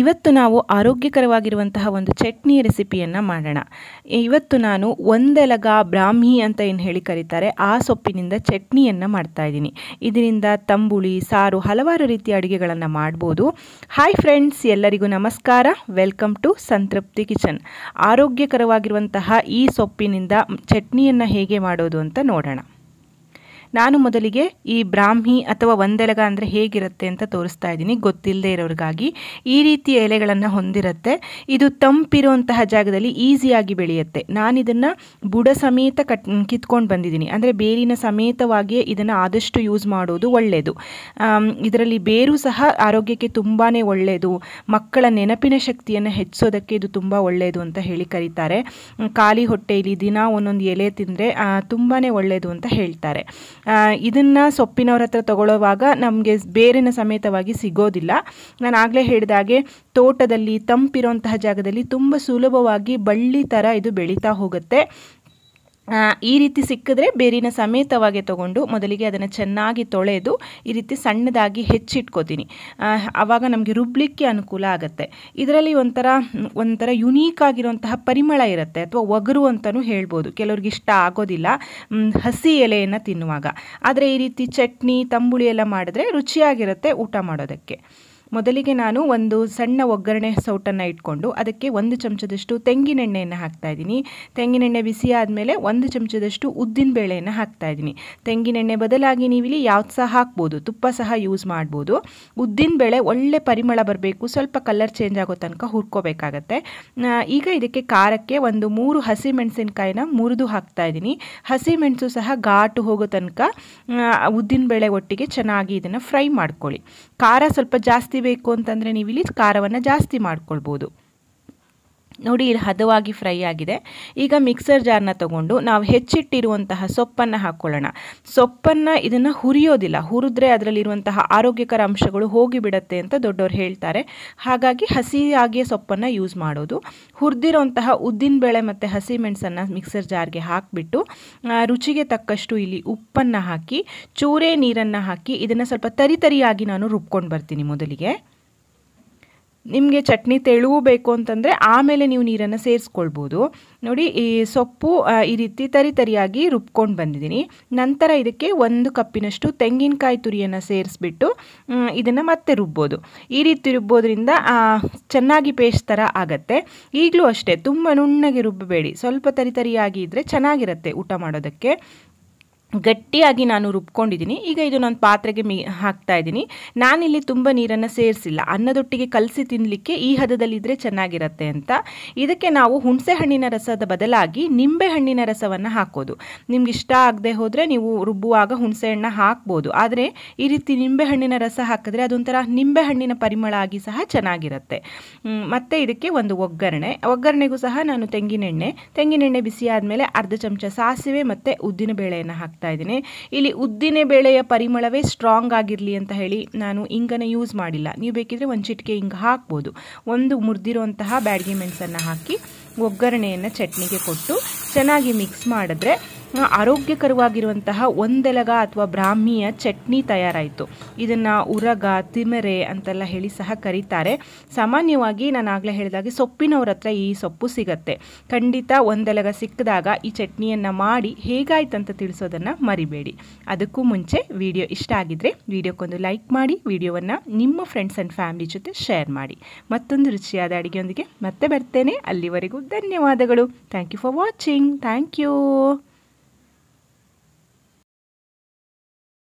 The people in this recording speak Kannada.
ಇವತ್ತು ನಾವು ಆರೋಗ್ಯಕರವಾಗಿರುವಂತಹ ಒಂದು ಚಟ್ನಿ ರೆಸಿಪಿಯನ್ನು ಮಾಡೋಣ ಇವತ್ತು ನಾನು ಒಂದೆಲಗ ಬ್ರಾಹ್ಮಿ ಅಂತ ಏನು ಹೇಳಿ ಕರೀತಾರೆ ಆ ಸೊಪ್ಪಿನಿಂದ ಚಟ್ನಿಯನ್ನು ಮಾಡ್ತಾ ಇದ್ದೀನಿ ಇದರಿಂದ ತಂಬುಳಿ ಸಾರು ಹಲವಾರು ರೀತಿಯ ಅಡುಗೆಗಳನ್ನು ಮಾಡ್ಬೋದು ಹಾಯ್ ಫ್ರೆಂಡ್ಸ್ ಎಲ್ಲರಿಗೂ ನಮಸ್ಕಾರ ವೆಲ್ಕಮ್ ಟು ಸಂತೃಪ್ತಿ ಕಿಚನ್ ಆರೋಗ್ಯಕರವಾಗಿರುವಂತಹ ಈ ಸೊಪ್ಪಿನಿಂದ ಚಟ್ನಿಯನ್ನು ಹೇಗೆ ಮಾಡೋದು ಅಂತ ನೋಡೋಣ ನಾನು ಮೊದಲಿಗೆ ಈ ಬ್ರಾಹ್ಮಿ ಅಥವಾ ಒಂದೆಲಗ ಅಂದರೆ ಹೇಗಿರುತ್ತೆ ಅಂತ ತೋರಿಸ್ತಾ ಇದ್ದೀನಿ ಗೊತ್ತಿಲ್ಲದೆ ಇರೋರಿಗಾಗಿ ಈ ರೀತಿ ಎಲೆಗಳನ್ನು ಹೊಂದಿರುತ್ತೆ ಇದು ತಂಪಿರುವಂತಹ ಜಾಗದಲ್ಲಿ ಈಸಿಯಾಗಿ ಬೆಳೆಯುತ್ತೆ ನಾನು ಇದನ್ನು ಬುಡ ಸಮೇತ ಕಟ್ ಕಿತ್ಕೊಂಡು ಬಂದಿದ್ದೀನಿ ಅಂದರೆ ಬೇರಿನ ಸಮೇತವಾಗಿಯೇ ಇದನ್ನು ಆದಷ್ಟು ಯೂಸ್ ಮಾಡೋದು ಒಳ್ಳೆಯದು ಇದರಲ್ಲಿ ಬೇರು ಸಹ ಆರೋಗ್ಯಕ್ಕೆ ತುಂಬಾ ಒಳ್ಳೆಯದು ಮಕ್ಕಳ ನೆನಪಿನ ಶಕ್ತಿಯನ್ನು ಹೆಚ್ಚಿಸೋದಕ್ಕೆ ಇದು ತುಂಬ ಒಳ್ಳೆಯದು ಅಂತ ಹೇಳಿ ಕರೀತಾರೆ ಖಾಲಿ ಹೊಟ್ಟೆಯಲ್ಲಿ ದಿನ ಒಂದೊಂದು ಎಲೆ ತಿಂದರೆ ತುಂಬಾ ಒಳ್ಳೆಯದು ಅಂತ ಹೇಳ್ತಾರೆ ಇದನ್ನು ಸೊಪ್ಪಿನವ್ರ ಹತ್ರ ತಗೊಳ್ಳೋವಾಗ ನಮಗೆ ಬೇರಿನ ಸಮೇತವಾಗಿ ಸಿಗೋದಿಲ್ಲ ನಾನು ಆಗಲೇ ಹೇಳಿದಾಗೆ ತೋಟದಲ್ಲಿ ತಂಪಿರೋಂತಹ ಜಾಗದಲ್ಲಿ ತುಂಬ ಸುಲಭವಾಗಿ ಬಳ್ಳಿ ಥರ ಇದು ಬೆಳೀತಾ ಹೋಗುತ್ತೆ ಈ ರೀತಿ ಸಿಕ್ಕಿದ್ರೆ ಬೇರಿನ ಸಮೇತವಾಗಿ ತೊಗೊಂಡು ಮೊದಲಿಗೆ ಅದನ್ನು ಚೆನ್ನಾಗಿ ತೊಳೆದು ಈ ರೀತಿ ಸಣ್ಣದಾಗಿ ಹೆಚ್ಚಿಟ್ಕೋತೀನಿ ಆವಾಗ ನಮಗೆ ರುಬ್ಲಿಕ್ಕೆ ಅನುಕೂಲ ಆಗುತ್ತೆ ಇದರಲ್ಲಿ ಒಂಥರ ಒಂಥರ ಯುನೀಕ್ ಆಗಿರುವಂತಹ ಪರಿಮಳ ಇರುತ್ತೆ ಅಥವಾ ಒಗರು ಅಂತಲೂ ಹೇಳ್ಬೋದು ಕೆಲವ್ರಿಗೆ ಇಷ್ಟ ಆಗೋದಿಲ್ಲ ಹಸಿ ಎಲೆಯನ್ನು ತಿನ್ನುವಾಗ ಆದರೆ ಈ ರೀತಿ ಚಟ್ನಿ ತಂಬುಳಿ ಎಲ್ಲ ಮಾಡಿದ್ರೆ ರುಚಿಯಾಗಿರುತ್ತೆ ಊಟ ಮಾಡೋದಕ್ಕೆ ಮೊದಲಿಗೆ ನಾನು ಒಂದು ಸಣ್ಣ ಒಗ್ಗರಣೆ ಸೌಟನ್ನು ಇಟ್ಕೊಂಡು ಅದಕ್ಕೆ ಒಂದು ಚಮಚದಷ್ಟು ತೆಂಗಿನೆಣ್ಣೆಯನ್ನು ಇದ್ದೀನಿ ತೆಂಗಿನೆಣ್ಣೆ ಬಿಸಿ ಆದಮೇಲೆ ಒಂದು ಚಮಚದಷ್ಟು ಉದ್ದಿನಬೇಳೆಯನ್ನು ಇದ್ದೀನಿ ತೆಂಗಿನೆಣ್ಣೆ ಬದಲಾಗಿ ನೀವಿಲ್ಲಿ ಯಾವ್ದು ಸಹ ಹಾಕ್ಬೋದು ತುಪ್ಪ ಸಹ ಯೂಸ್ ಮಾಡ್ಬೋದು ಉದ್ದಿನಬೇಳೆ ಒಳ್ಳೆ ಪರಿಮಳ ಬರಬೇಕು ಸ್ವಲ್ಪ ಕಲರ್ ಚೇಂಜ್ ಆಗೋ ತನಕ ಹುರ್ಕೋಬೇಕಾಗತ್ತೆ ಈಗ ಇದಕ್ಕೆ ಖಾರಕ್ಕೆ ಒಂದು ಮೂರು ಹಸಿ ಮೆಣಸಿನ್ಕಾಯಿನ ಮುರಿದು ಇದ್ದೀನಿ ಹಸಿಮೆಣಸು ಸಹ ಘಾಟು ಹೋಗೋ ತನಕ ಉದ್ದಿನಬೇಳೆ ಒಟ್ಟಿಗೆ ಚೆನ್ನಾಗಿ ಇದನ್ನು ಫ್ರೈ ಮಾಡ್ಕೊಳ್ಳಿ ಖಾರ ಸ್ವಲ್ಪ ಜಾಸ್ತಿ ಜಾಸ್ತಿ ಬೇಕು ಅಂತಂದರೆ ಇಲ್ಲಿ ಖಾರವನ್ನು ಜಾಸ್ತಿ ಮಾಡ್ಕೊಳ್ಬೋದು ನೋಡಿ ಇಲ್ಲಿ ಹದವಾಗಿ ಫ್ರೈ ಆಗಿದೆ ಈಗ ಮಿಕ್ಸರ್ ಜಾರ್ನ ತಗೊಂಡು ನಾವು ಹೆಚ್ಚಿಟ್ಟಿರುವಂತಹ ಸೊಪ್ಪನ್ನು ಹಾಕ್ಕೊಳ್ಳೋಣ ಸೊಪ್ಪನ್ನು ಇದನ್ನು ಹುರಿಯೋದಿಲ್ಲ ಹುರಿದ್ರೆ ಅದರಲ್ಲಿರುವಂತಹ ಆರೋಗ್ಯಕರ ಅಂಶಗಳು ಹೋಗಿಬಿಡತ್ತೆ ಅಂತ ದೊಡ್ಡವರು ಹೇಳ್ತಾರೆ ಹಾಗಾಗಿ ಹಸಿಯಾಗಿಯೇ ಸೊಪ್ಪನ್ನು ಯೂಸ್ ಮಾಡೋದು ಹುರಿದಿರೋಂತಹ ಉದ್ದಿನಬೇಳೆ ಮತ್ತು ಹಸಿಮೆಣಸನ್ನು ಮಿಕ್ಸರ್ ಜಾರ್ಗೆ ಹಾಕಿಬಿಟ್ಟು ರುಚಿಗೆ ತಕ್ಕಷ್ಟು ಇಲ್ಲಿ ಉಪ್ಪನ್ನು ಹಾಕಿ ಚೂರೆ ನೀರನ್ನು ಹಾಕಿ ಇದನ್ನು ಸ್ವಲ್ಪ ತರಿತರಿಯಾಗಿ ನಾನು ರುಬ್ಕೊಂಡು ಬರ್ತೀನಿ ಮೊದಲಿಗೆ ನಿಮಗೆ ಚಟ್ನಿ ತೆಳುವು ಬೇಕು ಅಂತಂದರೆ ಆಮೇಲೆ ನೀವು ನೀರನ್ನು ಸೇರಿಸ್ಕೊಳ್ಬೋದು ನೋಡಿ ಈ ಸೊಪ್ಪು ಈ ರೀತಿ ತರಿ ತರಿಯಾಗಿ ರುಬ್ಕೊಂಡು ಬಂದಿದ್ದೀನಿ ನಂತರ ಇದಕ್ಕೆ ಒಂದು ಕಪ್ಪಿನಷ್ಟು ತೆಂಗಿನಕಾಯಿ ತುರಿಯನ್ನು ಸೇರಿಸ್ಬಿಟ್ಟು ಇದನ್ನು ಮತ್ತೆ ರುಬ್ಬೋದು ಈ ರೀತಿ ರುಬ್ಬೋದ್ರಿಂದ ಚೆನ್ನಾಗಿ ಪೇಸ್ಟ್ ಥರ ಆಗತ್ತೆ ಈಗಲೂ ಅಷ್ಟೇ ತುಂಬ ನುಣ್ಣಗೆ ರುಬ್ಬಬೇಡಿ ಸ್ವಲ್ಪ ತರಿ ತರಿಯಾಗಿ ಇದ್ದರೆ ಚೆನ್ನಾಗಿರುತ್ತೆ ಊಟ ಮಾಡೋದಕ್ಕೆ ಗಟ್ಟಿಯಾಗಿ ನಾನು ರುಬ್ಕೊಂಡಿದ್ದೀನಿ ಈಗ ಇದು ನಾನು ಪಾತ್ರೆಗೆ ಮಿ ಹಾಕ್ತಾ ಇದ್ದೀನಿ ನಾನಿಲ್ಲಿ ತುಂಬ ನೀರನ್ನು ಸೇರಿಸಿಲ್ಲ ಅನ್ನದೊಟ್ಟಿಗೆ ಕಲಸಿ ತಿನ್ನಲಿಕ್ಕೆ ಈ ಹದದಲ್ಲಿದ್ದರೆ ಚೆನ್ನಾಗಿರುತ್ತೆ ಅಂತ ಇದಕ್ಕೆ ನಾವು ಹುಣಸೆ ಹಣ್ಣಿನ ರಸದ ಬದಲಾಗಿ ನಿಂಬೆ ಹಣ್ಣಿನ ರಸವನ್ನು ಹಾಕೋದು ನಿಮ್ಗೆ ಇಷ್ಟ ಆಗದೆ ಹೋದರೆ ನೀವು ರುಬ್ಬುವಾಗ ಹುಣಸೆ ಹಣ್ಣು ಹಾಕ್ಬೋದು ಆದರೆ ಈ ರೀತಿ ನಿಂಬೆ ಹಣ್ಣಿನ ರಸ ಹಾಕಿದ್ರೆ ಅದೊಂಥರ ನಿಂಬೆ ಹಣ್ಣಿನ ಪರಿಮಳ ಆಗಿ ಸಹ ಚೆನ್ನಾಗಿರುತ್ತೆ ಮತ್ತು ಇದಕ್ಕೆ ಒಂದು ಒಗ್ಗರಣೆ ಒಗ್ಗರಣೆಗೂ ಸಹ ನಾನು ತೆಂಗಿನೆಣ್ಣೆ ತೆಂಗಿನೆಣ್ಣೆ ಬಿಸಿ ಆದಮೇಲೆ ಅರ್ಧ ಚಮಚ ಸಾಸಿವೆ ಮತ್ತು ಉದ್ದಿನ ಬೇಳೆಯನ್ನು ಹಾಕ್ತಾ ಇದ್ದೀನಿ ಇಲ್ಲಿ ಉದ್ದಿನ ಬೇಳೆಯ ಪರಿಮಳವೇ ಸ್ಟ್ರಾಂಗ್ ಆಗಿರಲಿ ಅಂತ ಹೇಳಿ ನಾನು ಇಂಗನ ಯೂಸ್ ಮಾಡಿಲ್ಲ ನೀವು ಬೇಕಿದ್ರೆ ಒಂದು ಚಿಟಿಕೆ ಇಂಗ್ ಹಾಕ್ಬೋದು ಒಂದು ಮುರಿದಿರುವಂತಹ ಬ್ಯಾಡಗಿ ಮೆಣಸನ್ನು ಹಾಕಿ ಒಗ್ಗರಣೆಯನ್ನು ಚಟ್ನಿಗೆ ಕೊಟ್ಟು ಚೆನ್ನಾಗಿ ಮಿಕ್ಸ್ ಮಾಡಿದ್ರೆ ಆರೋಗ್ಯಕರವಾಗಿರುವಂತಹ ಒಂದೆಲಗ ಅಥವಾ ಬ್ರಾಹ್ಮಿಯ ಚಟ್ನಿ ತಯಾರಾಯಿತು ಇದನ್ನು ಉರಗ ತಿಮರೆ ಅಂತೆಲ್ಲ ಹೇಳಿ ಸಹ ಕರೀತಾರೆ ಸಾಮಾನ್ಯವಾಗಿ ನಾನು ಆಗಲೇ ಹೇಳಿದಾಗ ಸೊಪ್ಪಿನವ್ರ ಹತ್ರ ಈ ಸೊಪ್ಪು ಸಿಗತ್ತೆ ಖಂಡಿತ ಒಂದೆಲಗ ಸಿಕ್ಕಿದಾಗ ಈ ಚಟ್ನಿಯನ್ನು ಮಾಡಿ ಅಂತ ತಿಳಿಸೋದನ್ನು ಮರಿಬೇಡಿ ಅದಕ್ಕೂ ಮುಂಚೆ ವಿಡಿಯೋ ಇಷ್ಟ ಆಗಿದ್ರೆ ವಿಡಿಯೋಕ್ಕೊಂದು ಲೈಕ್ ಮಾಡಿ ವಿಡಿಯೋವನ್ನು ನಿಮ್ಮ ಫ್ರೆಂಡ್ಸ್ ಆ್ಯಂಡ್ ಫ್ಯಾಮಿಲಿ ಜೊತೆ ಶೇರ್ ಮಾಡಿ ಮತ್ತೊಂದು ರುಚಿಯಾದ ಅಡುಗೆಯೊಂದಿಗೆ ಮತ್ತೆ ಬರ್ತೇನೆ ಅಲ್ಲಿವರೆಗೂ ಧನ್ಯವಾದಗಳು thank you for watching thank you